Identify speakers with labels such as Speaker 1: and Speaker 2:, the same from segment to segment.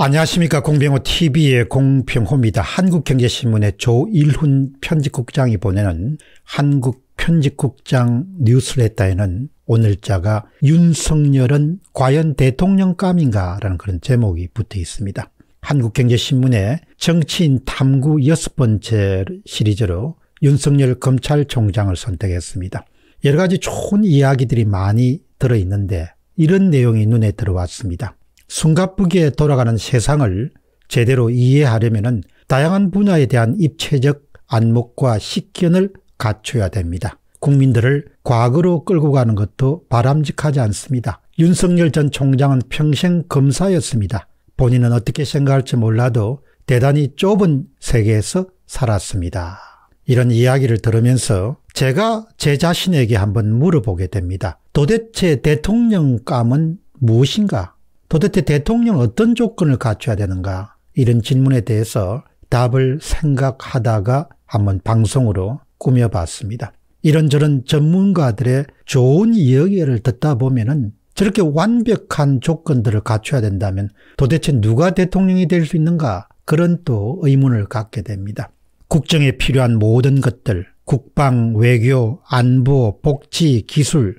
Speaker 1: 안녕하십니까 공병호 tv의 공병호입니다. 한국경제신문의 조일훈 편집국장이 보내는 한국 편집국장 뉴스레터에는 오늘자가 윤석열은 과연 대통령감인가 라는 그런 제목이 붙어 있습니다. 한국경제신문의 정치인 탐구 여섯 번째 시리즈로 윤석열 검찰총장을 선택했습니다. 여러 가지 좋은 이야기들이 많이 들어있는데 이런 내용이 눈에 들어왔습니다. 숨가쁘게 돌아가는 세상을 제대로 이해하려면 다양한 분야에 대한 입체적 안목과 식견을 갖춰야 됩니다. 국민들을 과거로 끌고 가는 것도 바람직하지 않습니다. 윤석열 전 총장은 평생 검사였습니다. 본인은 어떻게 생각할지 몰라도 대단히 좁은 세계에서 살았습니다. 이런 이야기를 들으면서 제가 제 자신에게 한번 물어보게 됩니다. 도대체 대통령감은 무엇인가? 도대체 대통령 어떤 조건을 갖춰야 되는가? 이런 질문에 대해서 답을 생각하다가 한번 방송으로 꾸며봤습니다. 이런저런 전문가들의 좋은 이야기를 듣다 보면은 저렇게 완벽한 조건들을 갖춰야 된다면 도대체 누가 대통령이 될 수 있는가? 그런 또 의문을 갖게 됩니다. 국정에 필요한 모든 것들, 국방, 외교, 안보, 복지, 기술,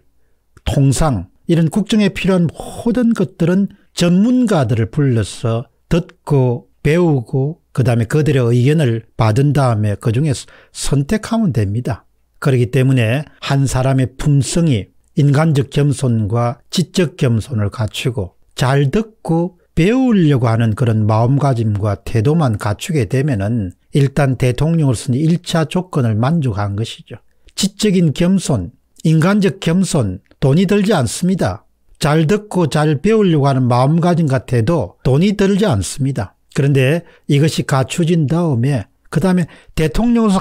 Speaker 1: 통상, 이런 국정에 필요한 모든 것들은 전문가들을 불러서 듣고 배우고 그 다음에 그들의 의견을 받은 다음에 그 중에서 선택하면 됩니다. 그렇기 때문에 한 사람의 품성이 인간적 겸손과 지적 겸손을 갖추고 잘 듣고 배우려고 하는 그런 마음가짐과 태도만 갖추게 되면은 일단 대통령으로서는 1차 조건을 만족한 것이죠. 지적인 겸손, 인간적 겸손, 돈이 들지 않습니다. 잘 듣고 잘 배우려고 하는 마음가짐 같아도 돈이 들지 않습니다. 그런데 이것이 갖춰진 다음에 그 다음에 대통령으로서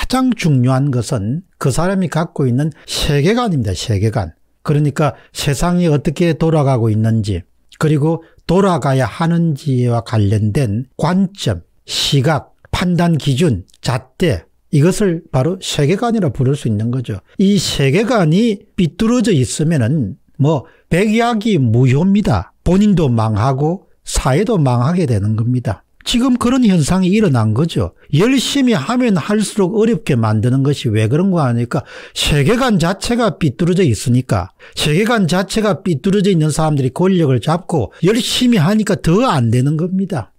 Speaker 1: 가장 중요한 것은 그 사람이 갖고 있는 세계관입니다. 세계관. 그러니까 세상이 어떻게 돌아가고 있는지 그리고 돌아가야 하는지와 관련된 관점, 시각, 판단 기준, 잣대 이것을 바로 세계관이라 부를 수 있는 거죠. 이 세계관이 삐뚤어져 있으면은 뭐 백약이 무효입니다. 본인도 망하고 사회도 망하게 되는 겁니다. 지금 그런 현상이 일어난 거죠. 열심히 하면 할수록 어렵게 만드는 것이 왜 그런 거아니까 세계관 자체가 삐뚤어져 있으니까 세계관 자체가 삐뚤어져 있는 사람들이 권력을 잡고 열심히 하니까 더 안 되는 겁니다.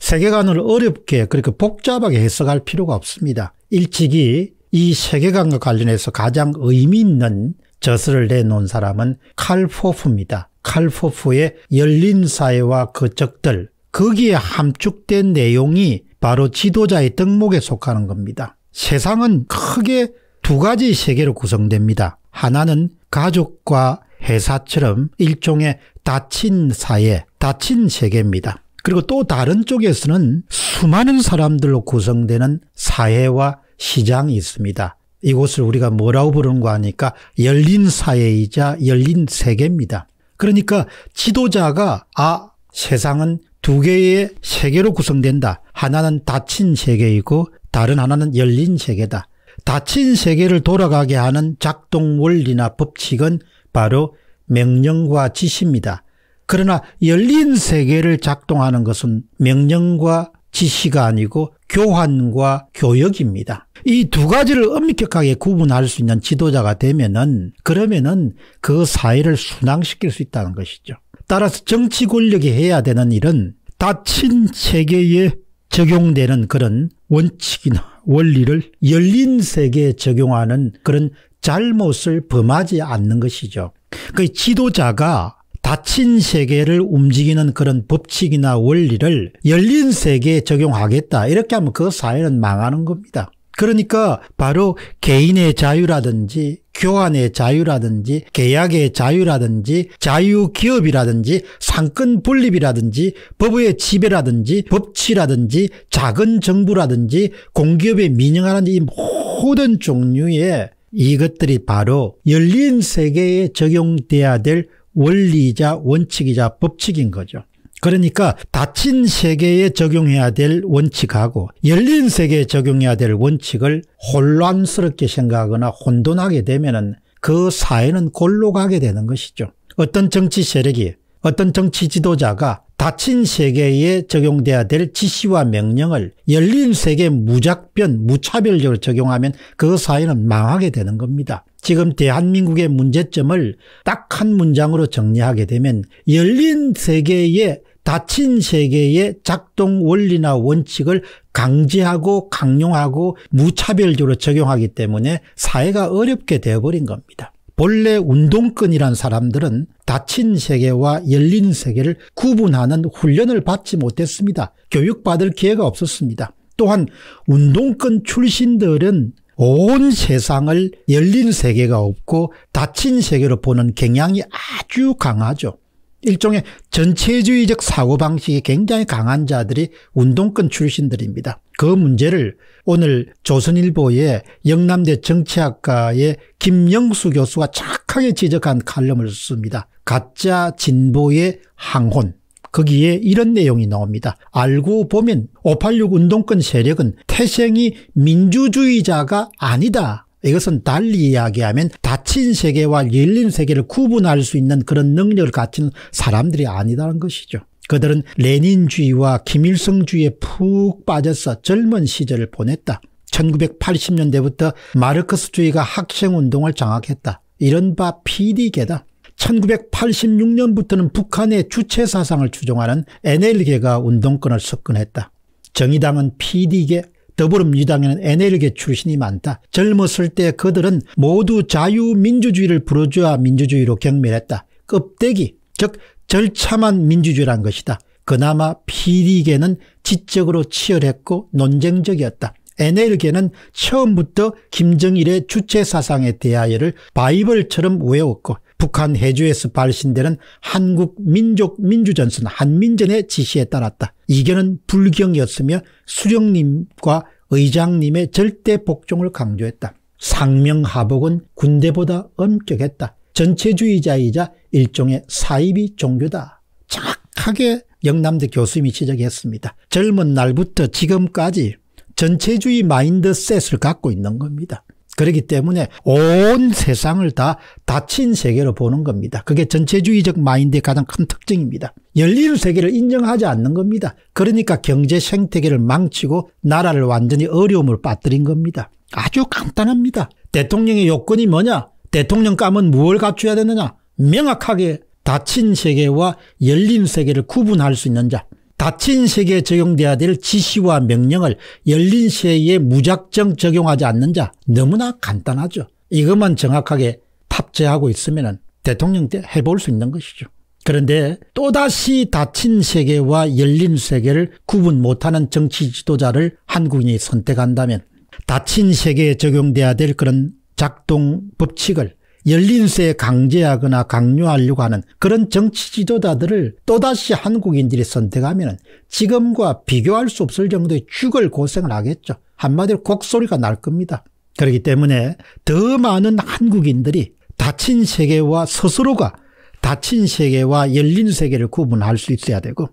Speaker 1: 세계관을 어렵게 그렇게 복잡하게 해석할 필요가 없습니다. 일찍이 이 세계관과 관련해서 가장 의미 있는 저 젖을 내놓은 사람은 칼포프입니다. 칼포프의 열린 사회와 그 적들, 거기에 함축된 내용이 바로 지도자의 덕목에 속하는 겁니다. 세상은 크게 두 가지 세계로 구성됩니다. 하나는 가족과 회사처럼 일종의 닫힌 사회, 닫힌 세계입니다. 그리고 또 다른 쪽에서는 수많은 사람들로 구성되는 사회와 시장이 있습니다. 이곳을 우리가 뭐라고 부르는가 하니까 열린 사회이자 열린 세계입니다. 그러니까 지도자가 아 세상은 두 개의 세계로 구성된다. 하나는 닫힌 세계이고 다른 하나는 열린 세계다. 닫힌 세계를 돌아가게 하는 작동 원리나 법칙은 바로 명령과 지시입니다. 그러나 열린 세계를 작동하는 것은 명령과 지시가 아니고 교환과 교역입니다. 이 두 가지를 엄격하게 구분할 수 있는 지도자가 되면은 그러면은 그 사회를 순항시킬 수 있다는 것이죠. 따라서 정치 권력이 해야 되는 일은 닫힌 체계에 적용되는 그런 원칙이나 원리를 열린 세계에 적용하는 그런 잘못을 범하지 않는 것이죠. 그 지도자가 닫힌 세계를 움직이는 그런 법칙이나 원리를 열린 세계에 적용하겠다 이렇게 하면 그 사회는 망하는 겁니다. 그러니까 바로 개인의 자유라든지 교환의 자유라든지 계약의 자유라든지 자유기업이라든지 상권 분립이라든지 법의 지배라든지 법치라든지 작은 정부라든지 공기업의 민영화라든지 이 모든 종류의 이것들이 바로 열린 세계에 적용돼야 될 원리이자 원칙이자 법칙인 거죠. 그러니까 닫힌 세계에 적용해야 될 원칙하고 열린 세계에 적용해야 될 원칙을 혼란스럽게 생각하거나 혼돈하게 되면 그 사회는 골로 가게 되는 것이죠. 어떤 정치 세력이 어떤 정치 지도자가 닫힌 세계에 적용돼야 될 지시와 명령을 열린 세계 무작변 무차별적으로 적용하면 그 사회는 망하게 되는 겁니다. 지금 대한민국의 문제점을 딱 한 문장으로 정리하게 되면 열린 세계의 닫힌 세계의 작동 원리나 원칙을 강제하고 강용하고 무차별적으로 적용하기 때문에 사회가 어렵게 되어버린 겁니다. 본래 운동권이란 사람들은 닫힌 세계와 열린 세계를 구분하는 훈련을 받지 못했습니다. 교육받을 기회가 없었습니다. 또한 운동권 출신들은 온 세상을 열린 세계가 없고 닫힌 세계로 보는 경향이 아주 강하죠. 일종의 전체주의적 사고방식이 굉장히 강한 자들이 운동권 출신들입니다. 그 문제를 오늘 조선일보의 영남대 정치학과의 김영수 교수가 착하게 지적한 칼럼을 씁니다. 가짜 진보의 항혼. 거기에 이런 내용이 나옵니다. 알고 보면 586 운동권 세력은 태생이 민주주의자가 아니다 이것은 달리 이야기하면 닫힌 세계와 열린 세계를 구분할 수 있는 그런 능력을 갖춘 사람들이 아니다는 것이죠. 그들은 레닌주의와 김일성주의에 푹 빠져서 젊은 시절을 보냈다. 1980년대부터 마르크스주의가 학생운동을 장악했다. 이른바 PD계다. 1986년부터는 북한의 주체사상을 추종하는 NL계가 운동권을 석권했다. 정의당은 PD계, 더불어민주당에는 NL계 출신이 많다. 젊었을 때 그들은 모두 자유민주주의를 부르주아 민주주의로 경멸했다. 껍데기, 즉 절차만 민주주의란 것이다. 그나마 PD계는 지적으로 치열했고 논쟁적이었다. NL계는 처음부터 김정일의 주체사상에 대하여를 바이블처럼 외웠고 북한 해주에서 발신되는 한국 민족 민주전선 한민전의 지시에 따랐다. 이견은 불경이었으며 수령님과 의장님의 절대 복종을 강조했다. 상명하복은 군대보다 엄격했다. 전체주의자이자 일종의 사이비 종교다. 정확하게 영남대 교수님이 지적했습니다. 젊은 날부터 지금까지 전체주의 마인드셋을 갖고 있는 겁니다. 그렇기 때문에 온 세상을 다 닫힌 세계로 보는 겁니다. 그게 전체주의적 마인드의 가장 큰 특징입니다. 열린 세계를 인정하지 않는 겁니다. 그러니까 경제 생태계를 망치고 나라를 완전히 어려움을 빠뜨린 겁니다. 아주 간단합니다. 대통령의 요건이 뭐냐? 대통령 감은 무엇을 갖춰야 되느냐? 명확하게 닫힌 세계와 열린 세계를 구분할 수 있는 자. 닫힌 세계에 적용돼야 될 지시와 명령을 열린 세계에 무작정 적용하지 않는 자 너무나 간단하죠. 이것만 정확하게 탑재하고 있으면 대통령 때 해볼 수 있는 것이죠. 그런데 또다시 닫힌 세계와 열린 세계를 구분 못하는 정치 지도자를 한국인이 선택한다면 닫힌 세계에 적용돼야 될 그런 작동 법칙을 열린세 강제하거나 강요하려고 하는 그런 정치 지도자들을 또다시 한국인들이 선택하면 지금과 비교할 수 없을 정도의 죽을 고생을 하겠죠. 한마디로 곡소리가 날 겁니다. 그렇기 때문에 더 많은 한국인들이 닫힌 세계와 스스로가 닫힌 세계와 열린 세계를 구분할 수 있어야 되고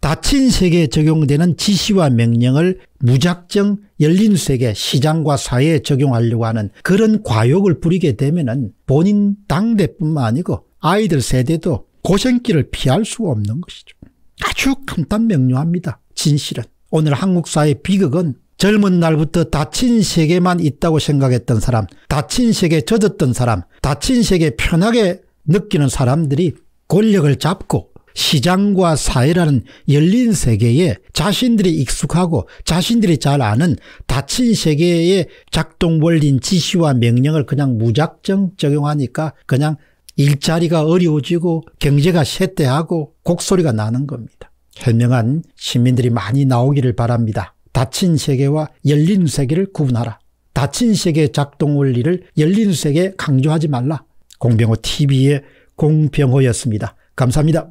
Speaker 1: 닫힌 세계에 적용되는 지시와 명령을 무작정 열린 세계 시장과 사회에 적용하려고 하는 그런 과욕을 부리게 되면 은 본인 당대뿐만 아니고 아이들 세대도 고생길을 피할 수가 없는 것이죠. 아주 간단 명료합니다. 진실은. 오늘 한국 사회의 비극은 젊은 날부터 닫힌 세계만 있다고 생각했던 사람, 닫힌 세계에 젖었던 사람, 닫힌 세계에 편하게 느끼는 사람들이 권력을 잡고 시장과 사회라는 열린 세계에 자신들이 익숙하고 자신들이 잘 아는 닫힌 세계에 작동 벌린 지시와 명령을 그냥 무작정 적용하니까 그냥 일자리가 어려워지고 경제가 쇠퇴하고 곡소리가 나는 겁니다. 현명한 시민들이 많이 나오기를 바랍니다. 닫힌 세계와 열린 세계를 구분하라. 닫힌 세계 작동 원리를 열린 세계에 강조하지 말라. 공병호 TV의 공병호였습니다. 감사합니다.